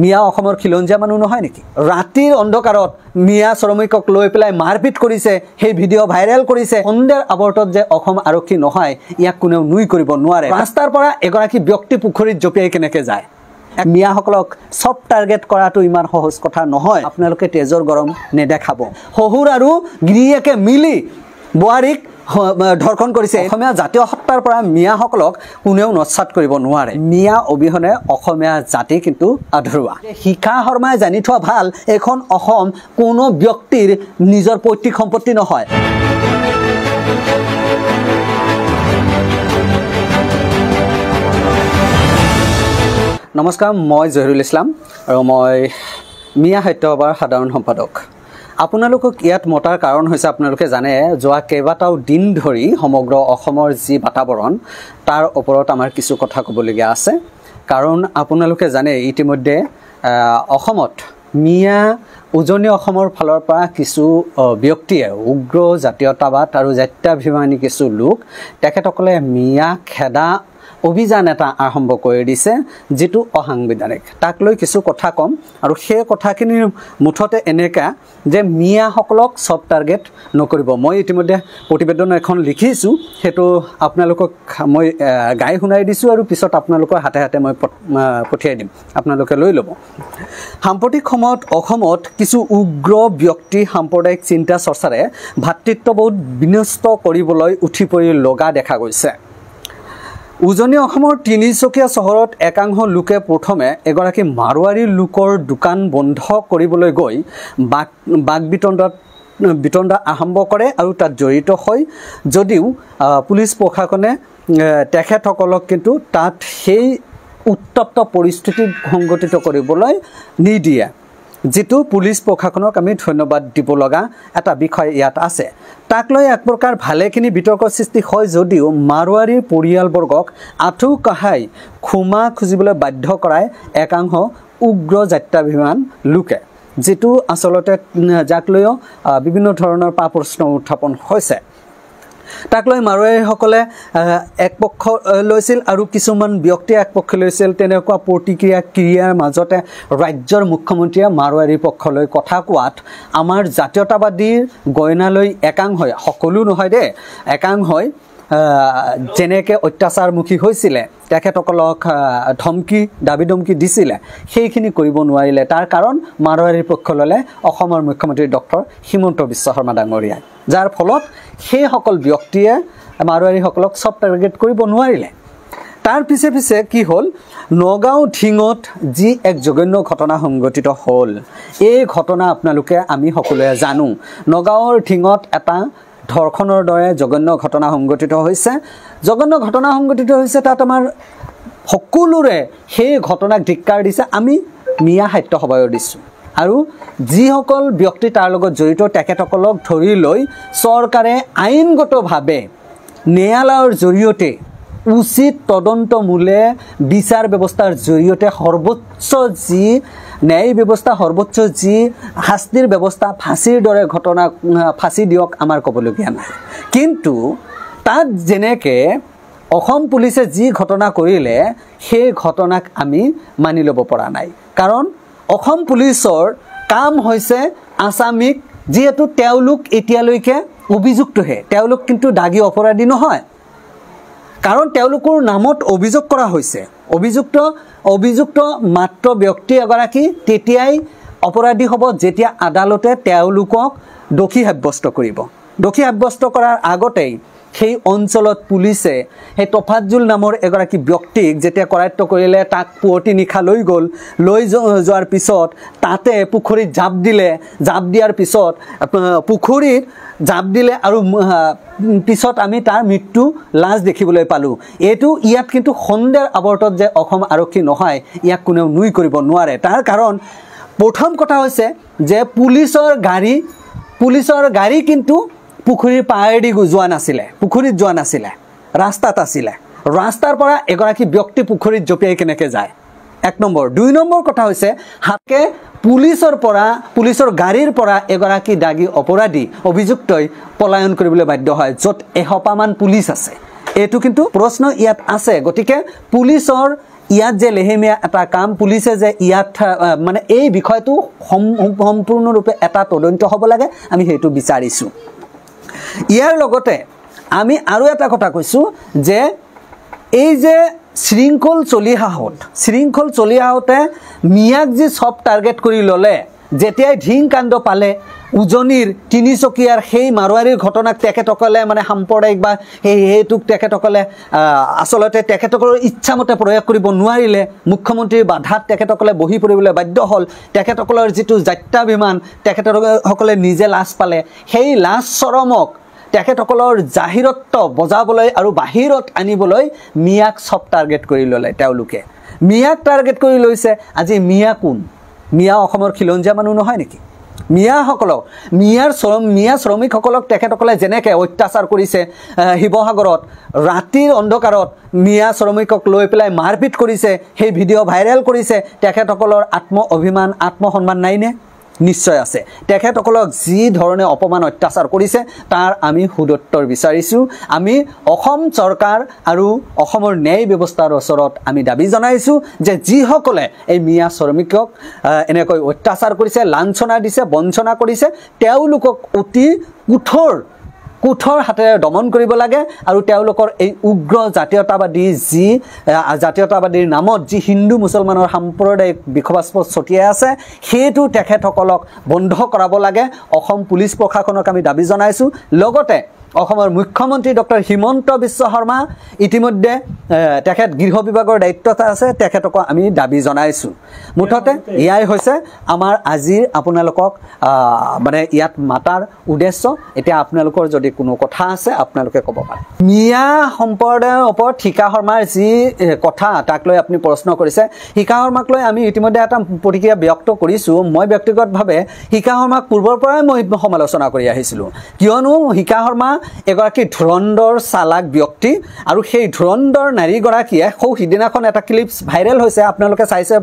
মিয়া অসমৰ খিলঞ্জীয়া মানুহ নহয় নেকি ৰাতিৰ অন্ধকাৰত মিয়া শ্ৰমিকক লৈ পেলাই মাৰপিট কৰিছে সেই ভিডিঅ' ভাইৰেল কৰিছে সন্ধ্যাৰ আৱৰ্তত যে অসম আৰক্ষী নহয় ইয়াক কোনেও নুই কৰিব নোৱাৰে ৰাস্তাৰ পৰা এগৰাকী ব্যক্তি পুখুৰীত জঁপিয়াই কেনেকৈ যায় মিয়াসকলক চব টাৰ্গেট কৰাটো ইমান সহজ কথা নহয় আপোনালোকে তেজৰ গৰম নেদেখাব শহুৰ আৰু গিৰিয়েকে মিলি বোৱাৰীক ধৰ্ষণ কৰিছে অসমীয়া জাতীয় সত্তাৰ পৰা মিয়াসকলক কোনেও নস্বাত কৰিব নোৱাৰে মিয়া অবিহনে অসমীয়া জাতি কিন্তু আধৰুৱা শিখা শৰ্মাই জানি থোৱা ভাল এইখন অসম কোনো ব্যক্তিৰ নিজৰ পৈতৃক সম্পত্তি নহয় নমস্কাৰ মই জহিৰুল ইছলাম আৰু মই মিয়া সত্যসভাৰ সাধাৰণ সম্পাদক আপোনালোকক ইয়াত মতাৰ কাৰণ হৈছে আপোনালোকে জানে যোৱা কেইবাটাও দিন ধৰি সমগ্ৰ অসমৰ যি বাতাৱৰণ তাৰ ওপৰত আমাৰ কিছু কথা ক'বলগীয়া আছে কাৰণ আপোনালোকে জানে ইতিমধ্যে অসমত মিয়া উজনি অসমৰ ফালৰ পৰা কিছু ব্যক্তিয়ে উগ্ৰ জাতীয়তাবাদ আৰু জাত্যাভিমানী কিছু লোক তেখেতসকলে মিয়া খেদা অভিযান এটা আৰম্ভ কৰি দিছে যিটো অসাংবিধানিক তাক লৈ কিছু কথা ক'ম আৰু সেই কথাখিনিৰ মুঠতে এনেকুৱা যে মিয়াসকলক চব টাৰ্গেট নকৰিব মই ইতিমধ্যে প্ৰতিবেদন এখন লিখিছোঁ সেইটো আপোনালোকক মই গাই শুনাই দিছোঁ আৰু পিছত আপোনালোকৰ হাতে হাতে মই পঠিয়াই দিম আপোনালোকে লৈ ল'ব সাম্প্ৰতিক সময়ত অসমত কিছু উগ্ৰ ব্যক্তি সাম্প্ৰদায়িক চিন্তা চৰ্চাৰে ভাতৃত্ববোধ বিনষ্ট কৰিবলৈ উঠি পৰি লগা দেখা গৈছে উজনি অসমৰ তিনিচুকীয়া চহৰত একাংশ লোকে প্ৰথমে এগৰাকী মাৰোৱাৰী লোকৰ দোকান বন্ধ কৰিবলৈ গৈ বাক বাক বিতণ্ডাত বিতণ্ডা আৰম্ভ কৰে আৰু তাত জড়িত হয় যদিও পুলিচ প্ৰশাসনে তেখেতসকলক কিন্তু তাত সেই উত্তপ্ত পৰিস্থিতি সংঘটিত কৰিবলৈ নিদিয়ে যিটো পুলিচ প্ৰশাসনক আমি ধন্যবাদ দিব লগা এটা বিষয় ইয়াত আছে তাক লৈ এক প্ৰকাৰ ভালেখিনি বিতৰ্কৰ সৃষ্টি হয় যদিও মাৰোৱাৰী পৰিয়ালবৰ্গক আঁঠু কাহাই খুমা খুজিবলৈ বাধ্য কৰাই একাংশ উগ্ৰ যাত্ৰাভিমান লোকে যিটো আচলতে যাক লৈও বিভিন্ন ধৰণৰ পা প্ৰশ্ন উত্থাপন হৈছে তাক লৈ মাৰোৱাৰীসকলে একপক্ষ লৈছিল আৰু কিছুমান ব্যক্তিয়ে একপক্ষ লৈছিল তেনেকুৱা প্ৰতিক্ৰিয়া ক্ৰিয়াৰ মাজতে ৰাজ্যৰ মুখ্যমন্ত্ৰীয়ে মাৰোৱাৰী পক্ষলৈ কথা কোৱাত আমাৰ জাতীয়তাবাদীৰ গয়নালৈ একাংশ হয় সকলো নহয় দেই একাংশ যেনেকৈ অত্যাচাৰমুখী হৈছিলে তেখেতসকলক ধমকি দাবী ধমকি দিছিলে সেইখিনি কৰিব নোৱাৰিলে তাৰ কাৰণ মাৰোৱাৰীৰ পক্ষ ল'লে অসমৰ মুখ্যমন্ত্ৰী ডক্টৰ হিমন্ত বিশ্ব শৰ্মা ডাঙৰীয়াই যাৰ ফলত সেইসকল ব্যক্তিয়ে মাৰোৱাৰীসকলক চব টাৰ্গেট কৰিব নোৱাৰিলে তাৰ পিছে পিছে কি হ'ল নগাঁও ঠিঙত যি এক জঘন্য ঘটনা সংঘটিত হ'ল এই ঘটনা আপোনালোকে আমি সকলোৱে জানো নগাঁৱৰ ঠিঙত এটা ধৰ্ষণৰ দৰে জঘন্য ঘটনা সংঘটিত হৈছে জঘন্য ঘটনা সংঘটিত হৈছে তাত আমাৰ সকলোৰে সেই ঘটনাক ধিক্কাৰ দিছে আমি মিয়া সাহিত্য সভায়ো দিছোঁ আৰু যিসকল ব্যক্তি তাৰ লগত জড়িত তেখেতসকলক ধৰি লৈ চৰকাৰে আইনগতভাৱে ন্যায়ালয়ৰ জৰিয়তে উচিত তদন্তমূলে বিচাৰ ব্যৱস্থাৰ জৰিয়তে সৰ্বোচ্চ যি ন্যায়িক ব্যৱস্থা সৰ্বোচ্চ যি শাস্তিৰ ব্যৱস্থা ফাঁচীৰ দৰে ঘটনা ফাঁচি দিয়ক আমাৰ ক'বলগীয়া নাই কিন্তু তাত যেনেকৈ অসম পুলিচে যি ঘটনা কৰিলে সেই ঘটনাক আমি মানি ল'ব পৰা নাই কাৰণ অসম পুলিচৰ কাম হৈছে আছামীক যিহেতু তেওঁলোক এতিয়ালৈকে অভিযুক্তহে তেওঁলোক কিন্তু দাগী অপৰাধী নহয় কাৰণ তেওঁলোকৰ নামত অভিযোগ কৰা হৈছে অভিযুক্ত অভিযুক্ত মাত্ৰ ব্যক্তি এগৰাকী তেতিয়াই অপৰাধী হ'ব যেতিয়া আদালতে তেওঁলোকক দোষী সাব্যস্ত কৰিব দোষী সাব্যস্ত কৰাৰ আগতেই সেই অঞ্চলত পুলিচে সেই তফাজুল নামৰ এগৰাকী ব্যক্তিক যেতিয়া কৰায়ত্ব কৰিলে তাক পুৱতি নিশা লৈ গ'ল লৈ যোৱাৰ পিছত তাতে পুখুৰীত জাপ দিলে জাপ দিয়াৰ পিছত পুখুৰীত জাপ দিলে আৰু পিছত আমি তাৰ মৃত্যু লাজ দেখিবলৈ পালোঁ এইটো ইয়াত কিন্তু সন্দেহৰ আৱৰ্তত যে অসম আৰক্ষী নহয় ইয়াক কোনেও নুই কৰিব নোৱাৰে তাৰ কাৰণ প্ৰথম কথা হৈছে যে পুলিচৰ গাড়ী পুলিচৰ গাড়ী কিন্তু পুখুৰীৰ পাৰেদি যোৱা নাছিলে পুখুৰীত যোৱা নাছিলে ৰাস্তাত আছিলে ৰাস্তাৰ পৰা এগৰাকী ব্যক্তি পুখুৰীত জঁপিয়াই কেনেকৈ যায় এক নম্বৰ দুই নম্বৰ কথা হৈছে হাতে পুলিচৰ পৰা পুলিচৰ গাড়ীৰ পৰা এগৰাকী দাগী অপৰাধী অভিযুক্তই পলায়ন কৰিবলৈ বাধ্য হয় য'ত এসপামান পুলিচ আছে এইটো কিন্তু প্ৰশ্ন ইয়াত আছে গতিকে পুলিচৰ ইয়াত যে লেহেমীয়া এটা কাম পুলিচে যে ইয়াত মানে এই বিষয়টো সম সম্পূৰ্ণৰূপে এটা তদন্ত হ'ব লাগে আমি সেইটো বিচাৰিছোঁ ইয়াৰ লগতে আমি আৰু এটা কথা কৈছোঁ যে এই যে শৃংখল চলি আহত শৃংখল চলি আহোঁতে মিয়াক যি চব টাৰ্গেট কৰি ল'লে যেতিয়াই ঢিং কাণ্ড পালে উজনিৰ তিনিচকীয়াৰ সেই মাৰোৱাৰীৰ ঘটনাক তেখেতসকলে মানে সাম্প্ৰদায়িক বা সেই সেইটোক তেখেতসকলে আচলতে তেখেতসকলৰ ইচ্ছামতে প্ৰয়োগ কৰিব নোৱাৰিলে মুখ্যমন্ত্ৰীৰ বাধাত তেখেতসকলে বহি পৰিবলৈ বাধ্য হ'ল তেখেতসকলৰ যিটো যাত্ৰাভিমান তেখেতসকলে নিজে লাজ পালে সেই লাজ চৰমক তেখেতসকলৰ জাহিৰত্ব বজাবলৈ আৰু বাহিৰত আনিবলৈ মিয়াক চব টাৰ্গেট কৰি ল'লে তেওঁলোকে মিয়াক টাৰ্গেট কৰি লৈছে আজি মিয়া কোন মিয়া অসমৰ খিলঞ্জীয়া মানুহ নহয় নেকি মিয়াসকলক মিয়াৰ শ্ৰম মিয়া শ্ৰমিকসকলক তেখেতসকলে যেনেকৈ অত্যাচাৰ কৰিছে শিৱসাগৰত ৰাতিৰ অন্ধকাৰত মিয়া শ্ৰমিকক লৈ পেলাই মাৰপিট কৰিছে সেই ভিডিঅ' ভাইৰেল কৰিছে তেখেতসকলৰ আত্ম অভিমান আত্মসন্মান নাইনে নিশ্চয় আছে তেখেতসকলক যি ধৰণে অপমান অত্যাচাৰ কৰিছে তাৰ আমি সুদত্তৰ বিচাৰিছোঁ আমি অসম চৰকাৰ আৰু অসমৰ ন্যায় ব্যৱস্থাৰ ওচৰত আমি দাবী জনাইছোঁ যে যিসকলে এই মিয়া শ্ৰমিকক এনেকৈ অত্যাচাৰ কৰিছে লাঞ্চনা দিছে বঞ্চনা কৰিছে তেওঁলোকক অতি কঠোৰ কোঠৰ হাতেৰে দমন কৰিব লাগে আৰু তেওঁলোকৰ এই উগ্ৰ জাতীয়তাবাদী যি জাতীয়তাবাদীৰ নামত যি হিন্দু মুছলমানৰ সাম্প্ৰদায়িক বিষবাস্প ছটিয়াই আছে সেইটো তেখেতসকলক বন্ধ কৰাব লাগে অসম পুলিচ প্ৰশাসনক আমি দাবী জনাইছোঁ লগতে অসমৰ মুখ্যমন্ত্ৰী ডক্টৰ হিমন্ত বিশ্ব শৰ্মা ইতিমধ্যে তেখেত গৃহ বিভাগৰ দায়িত্ব এটা আছে তেখেতকো আমি দাবী জনাইছোঁ মুঠতে ইয়াই হৈছে আমাৰ আজিৰ আপোনালোকক মানে ইয়াত মাতাৰ উদ্দেশ্য এতিয়া আপোনালোকৰ যদি কোনো কথা আছে আপোনালোকে ক'ব পাৰে মিয়া সম্প্ৰদায়ৰ ওপৰত শিকা শৰ্মাৰ যি কথা তাক লৈ আপুনি প্ৰশ্ন কৰিছে শিকা শৰ্মাক লৈ আমি ইতিমধ্যে এটা প্ৰতিক্ৰিয়া ব্যক্ত কৰিছোঁ মই ব্যক্তিগতভাৱে শিকা শৰ্মাক পূৰ্বৰ পৰাই মই সমালোচনা কৰি আহিছিলোঁ কিয়নো শিকা শৰ্মা এগৰাকী ধুৰন্দৰ চালাক ব্যক্তি আৰু সেই ধুৰন্দৰ নাৰীগৰাকীয়ে সৌ সিদিনাখন এটা ক্লিপছ ভাইৰেল হৈছে আপোনালোকে চাইছে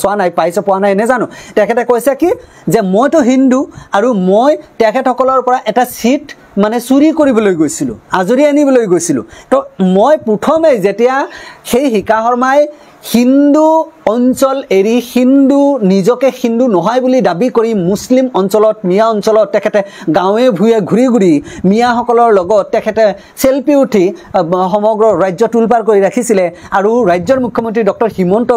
চোৱা নাই পাইছে পোৱা নাই নেজানো তেখেতে কৈছে কি যে মইতো হিন্দু আৰু মই তেখেতসকলৰ পৰা এটা চিট মানে চুৰি কৰিবলৈ গৈছিলোঁ আজৰি আনিবলৈ গৈছিলোঁ তো মই প্ৰথমে যেতিয়া সেই শিকা শৰ্মাই হিন্দু অঞ্চল এৰি হিন্দু নিজকে হিন্দু নহয় বুলি দাবী কৰি মুছলিম অঞ্চলত মিয়া অঞ্চলত তেখেতে গাঁৱে ভূঞে ঘূৰি ঘূৰি মিয়াসকলৰ লগত তেখেতে চেলফি উঠি সমগ্ৰ ৰাজ্য তোলপাৰ কৰি ৰাখিছিলে আৰু ৰাজ্যৰ মুখ্যমন্ত্ৰী ডক্টৰ হিমন্ত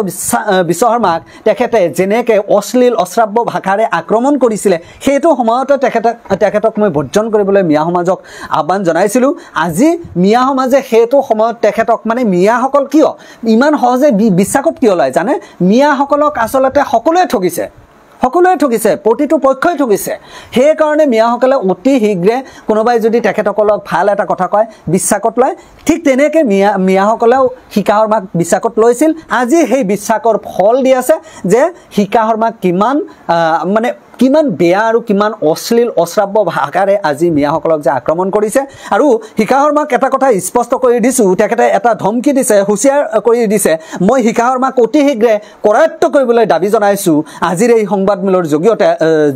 বিশ্ব শৰ্মাক তেখেতে যেনেকৈ অশ্লীল অশ্ৰাব্য ভাষাৰে আক্ৰমণ কৰিছিলে সেইটো সময়তে তেখেতে তেখেতক মই বৰ্জন কৰিবলৈ মিয়া সমাজক আহ্বান জনাইছিলোঁ আজি মিয়া সমাজে সেইটো সময়ত তেখেতক মানে মিয়াসকল কিয় ইমান সহজে বিশ্বাসত কিয় লয় জানে মিয়াসকলক আচলতে সকলোৱে ঠগিছে সকলোৱে ঠগিছে প্ৰতিটো পক্ষই ঠগিছে সেইকাৰণে মিয়াসকলে অতি শীঘ্ৰে কোনোবাই যদি তেখেতসকলক ভাল এটা কথা কয় বিশ্বাসত লয় ঠিক তেনেকৈ মিয়া মিয়াসকলেও শিকা শৰ্মাক বিশ্বাসত লৈছিল আজি সেই বিশ্বাসৰ ফল দি আছে যে শিকা শৰ্মাক কিমান মানে কিমান বেয়া আৰু কিমান অশ্লীল অশ্ৰাব্য ভাষাৰে আজি মিয়াসকলক যে আক্ৰমণ কৰিছে আৰু শিখা শৰ্মাক এটা কথা স্পষ্ট কৰি দিছোঁ তেখেতে এটা ধমকি দিছে হুঁচিয়াৰ কৰি দিছে মই শিখা শৰ্মাক অতি শীঘ্ৰে কৰায়ত্ব কৰিবলৈ দাবী জনাইছোঁ আজিৰ এই সংবাদমেলৰ জৰিয়তে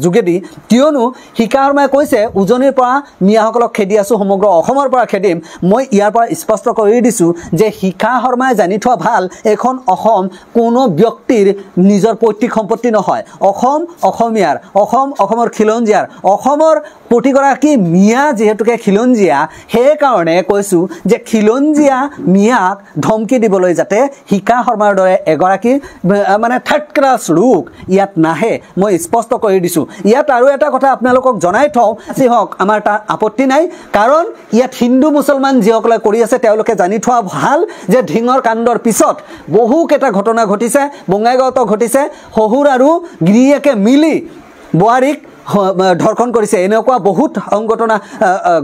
যোগেদি কিয়নো শিখা শৰ্মাই কৈছে উজনিৰ পৰা মিয়াসকলক খেদি আছোঁ সমগ্ৰ অসমৰ পৰা খেদিম মই ইয়াৰ পৰা স্পষ্ট কৰি দিছোঁ যে শিখা শৰ্মাই জানি থোৱা ভাল এইখন অসম কোনো ব্যক্তিৰ নিজৰ পৈতৃক সম্পত্তি নহয় অসম অসমীয়াৰ অসম অসমৰ খিলঞ্জীয়াৰ অসমৰ প্ৰতিগৰাকী মিয়া যিহেতুকে খিলঞ্জীয়া সেইকাৰণে কৈছোঁ যে খিলঞ্জীয়া মিয়াক ধমকি দিবলৈ যাতে শিকা শৰ্মাৰ দৰে এগৰাকী মানে থাৰ্ড ক্লাছ ৰোগ ইয়াত নাহে মই স্পষ্ট কৰি দিছোঁ ইয়াত আৰু এটা কথা আপোনালোকক জনাই থওঁ যি হওক আমাৰ তাৰ আপত্তি নাই কাৰণ ইয়াত হিন্দু মুছলমান যিসকলে কৰি আছে তেওঁলোকে জানি থোৱা ভাল যে ঢিঙৰ কাণ্ডৰ পিছত বহুকেইটা ঘটনা ঘটিছে বঙাইগাঁৱতো ঘটিছে শহুৰ আৰু গিৰিয়েকে মিলি বোৱাৰীক ধৰ্ষণ কৰিছে এনেকুৱা বহুত সংঘটনা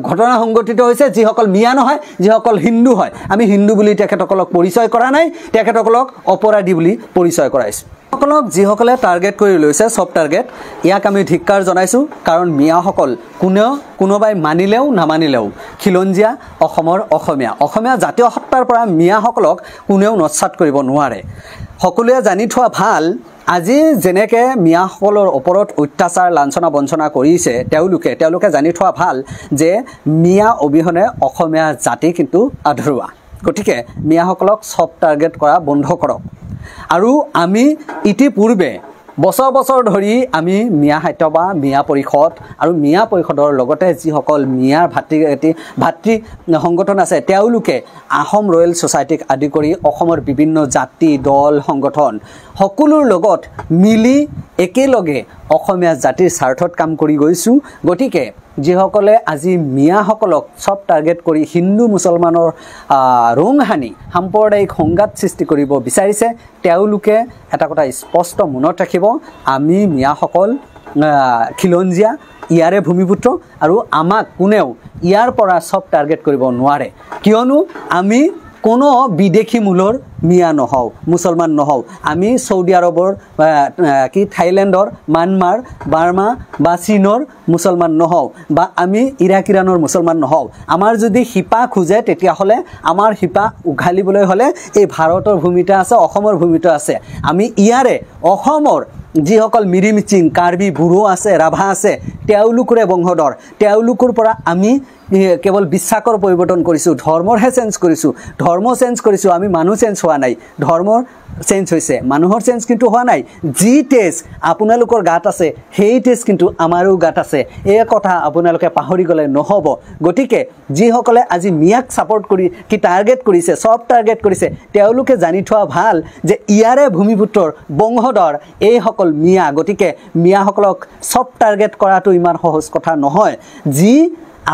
ঘটনা সংঘটিত হৈছে যিসকল মিয়া নহয় যিসকল হিন্দু হয় আমি হিন্দু বুলি তেখেতসকলক পৰিচয় কৰা নাই তেখেতসকলক অপৰাধী বুলি পৰিচয় কৰাইছোঁ সকলক যিসকলে টাৰ্গেট কৰি লৈছে চব টাৰ্গেট ইয়াক আমি ধিক্কাৰ জনাইছোঁ কাৰণ মিয়াসকল কোনেও কোনোবাই মানিলেও নামানিলেও খিলঞ্জীয়া অসমৰ অসমীয়া অসমীয়া জাতীয় সত্তাৰ পৰা মিয়াসকলক কোনেও নস্বাত কৰিব নোৱাৰে সকলোৱে জানি থোৱা ভাল আজি যেনেকৈ মিয়াসকলৰ ওপৰত অত্যাচাৰ লাঞ্চনা বঞ্চনা কৰিছে তেওঁলোকে তেওঁলোকে জানি থোৱা ভাল যে মিয়া অবিহনে অসমীয়া জাতি কিন্তু আধৰুৱা গতিকে মিয়াসকলক চব টাৰ্গেট কৰা বন্ধ কৰক আৰু আমি ইতিপূৰ্বে বছৰ বছৰ ধৰি আমি মিয়া সাহিত্য বা মিয়া পৰিষদ আৰু মিয়া পৰিষদৰ লগতে যিসকল মিয়াৰ ভাতৃ ভাতৃ সংগঠন আছে তেওঁলোকে আহোম ৰয়েল ছ'চাইটিক আদি কৰি অসমৰ বিভিন্ন জাতি দল সংগঠন সকলোৰ লগত মিলি একেলগে অসমীয়া জাতিৰ স্বাৰ্থত কাম কৰি গৈছোঁ গতিকে যিসকলে আজি মিয়াসকলক চব টাৰ্গেট কৰি হিন্দু মুছলমানৰ ৰোং সানি সাম্প্ৰদায়িক সংঘাত সৃষ্টি কৰিব বিচাৰিছে তেওঁলোকে এটা কথা স্পষ্ট মনত ৰাখিব আমি মিয়াসকল খিলঞ্জীয়া ইয়াৰে ভূমিপুত্ৰ আৰু আমাক কোনেও ইয়াৰ পৰা চব টাৰ্গেট কৰিব নোৱাৰে কিয়নো আমি কোনো বিদেশী মূলৰ মিয়া নহওঁ মুছলমান নহওঁ আমি চৌদি আৰবৰ কি থাইলেণ্ডৰ ম্যানমাৰ বাৰ্মা বা চীনৰ মুছলমান নহওঁ বা আমি ইৰাক ইৰাণৰ মুছলমান নহওঁ আমাৰ যদি শিপা খোজে তেতিয়াহ'লে আমাৰ শিপা উঘালিবলৈ হ'লে এই ভাৰতৰ ভূমিতা আছে অসমৰ ভূমিতা আছে আমি ইয়াৰে অসমৰ যিসকল মিৰিমিচিং কাৰ্বি বুঢ়ো আছে ৰাভা আছে তেওঁলোকৰে বংশধৰ তেওঁলোকৰ পৰা আমি কেৱল বিশ্বাসৰ পৰিৱৰ্তন কৰিছোঁ ধৰ্মৰহে চেঞ্জ কৰিছোঁ ধৰ্ম চেঞ্জ কৰিছোঁ আমি মানুহ চেঞ্জ হোৱা নাই ধৰ্মৰ চেঞ্জ হৈছে মানুহৰ চেঞ্জ কিন্তু হোৱা নাই যি তেজ আপোনালোকৰ গাত আছে সেই তেজ কিন্তু আমাৰো গাত আছে এই কথা আপোনালোকে পাহৰি গ'লে নহ'ব গতিকে যিসকলে আজি মিয়াক ছাপৰ্ট কৰি কি টাৰ্গেট কৰিছে চব টাৰ্গেট কৰিছে তেওঁলোকে জানি থোৱা ভাল যে ইয়াৰে ভূমিপুত্ৰৰ বংশধৰ এইসকল মিয়া গতিকে মিয়াসকলক চব টাৰ্গেট কৰাটো ইমান সহজ কথা নহয় যি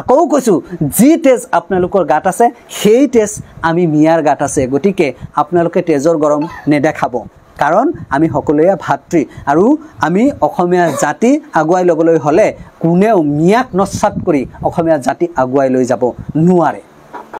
আকৌ কৈছোঁ যি তেজ আপোনালোকৰ গাত আছে সেই তেজ আমি মিয়াৰ গাত আছে গতিকে আপোনালোকে তেজৰ গৰম নেদেখাব কাৰণ আমি সকলোৱে ভাতৃ আৰু আমি অসমীয়া জাতি আগুৱাই ল'বলৈ হ'লে কোনেও মিয়াক নস্বাদ কৰি অসমীয়া জাতি আগুৱাই লৈ যাব নোৱাৰে